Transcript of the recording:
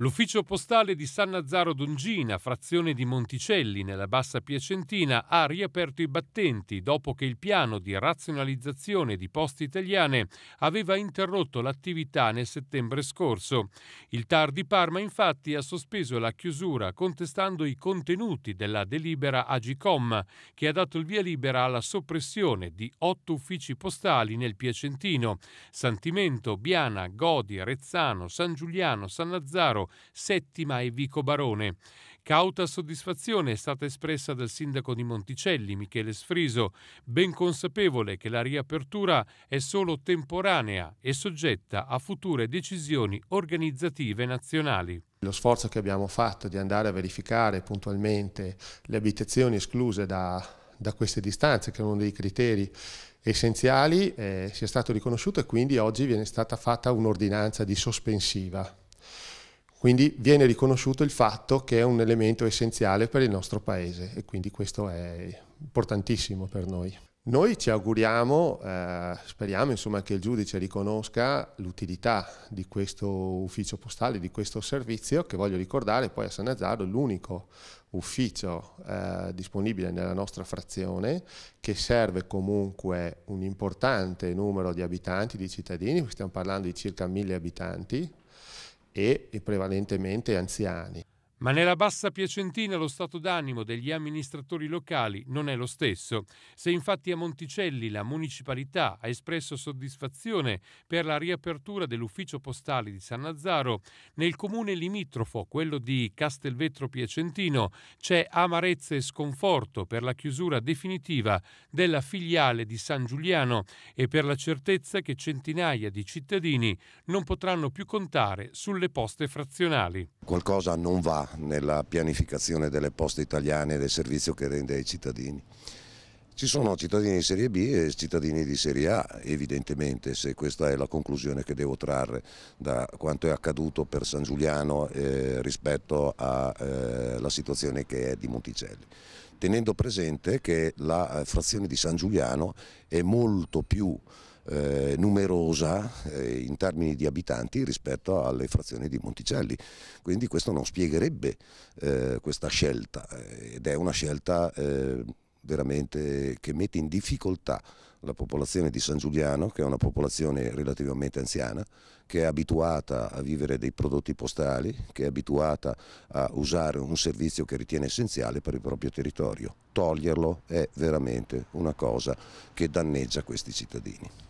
L'ufficio postale di San Nazaro d'Ungina, frazione di Monticelli nella Bassa Piacentina, ha riaperto i battenti dopo che il piano di razionalizzazione di poste italiane aveva interrotto l'attività nel settembre scorso. Il TAR di Parma infatti ha sospeso la chiusura contestando i contenuti della delibera Agicom che ha dato il via libera alla soppressione di otto uffici postali nel Piacentino, Santimento, Biana, Godi, Rezzano, San Giuliano, San Nazaro, Settima e Vico Barone. Cauta soddisfazione è stata espressa dal sindaco di Monticelli, Michele Sfriso, ben consapevole che la riapertura è solo temporanea e soggetta a future decisioni organizzative nazionali. Lo sforzo che abbiamo fatto di andare a verificare puntualmente le abitazioni escluse da, da queste distanze, che è uno dei criteri essenziali, eh, sia stato riconosciuto e quindi oggi viene stata fatta un'ordinanza di sospensiva. Quindi viene riconosciuto il fatto che è un elemento essenziale per il nostro paese e quindi questo è importantissimo per noi. Noi ci auguriamo, eh, speriamo insomma, che il giudice riconosca l'utilità di questo ufficio postale, di questo servizio, che voglio ricordare poi a San Azzaro è l'unico ufficio eh, disponibile nella nostra frazione che serve comunque un importante numero di abitanti, di cittadini, stiamo parlando di circa mille abitanti, e prevalentemente anziani. Ma nella bassa Piacentina lo stato d'animo degli amministratori locali non è lo stesso. Se infatti a Monticelli la municipalità ha espresso soddisfazione per la riapertura dell'ufficio postale di San Nazaro, nel comune limitrofo, quello di Castelvetro Piacentino, c'è amarezza e sconforto per la chiusura definitiva della filiale di San Giuliano e per la certezza che centinaia di cittadini non potranno più contare sulle poste frazionali qualcosa non va nella pianificazione delle poste italiane e del servizio che rende ai cittadini. Ci sono cittadini di serie B e cittadini di serie A, evidentemente, se questa è la conclusione che devo trarre da quanto è accaduto per San Giuliano eh, rispetto alla eh, situazione che è di Monticelli. Tenendo presente che la eh, frazione di San Giuliano è molto più eh, numerosa eh, in termini di abitanti rispetto alle frazioni di Monticelli. Quindi questo non spiegherebbe eh, questa scelta eh, ed è una scelta eh, veramente che mette in difficoltà la popolazione di San Giuliano, che è una popolazione relativamente anziana, che è abituata a vivere dei prodotti postali, che è abituata a usare un servizio che ritiene essenziale per il proprio territorio. Toglierlo è veramente una cosa che danneggia questi cittadini.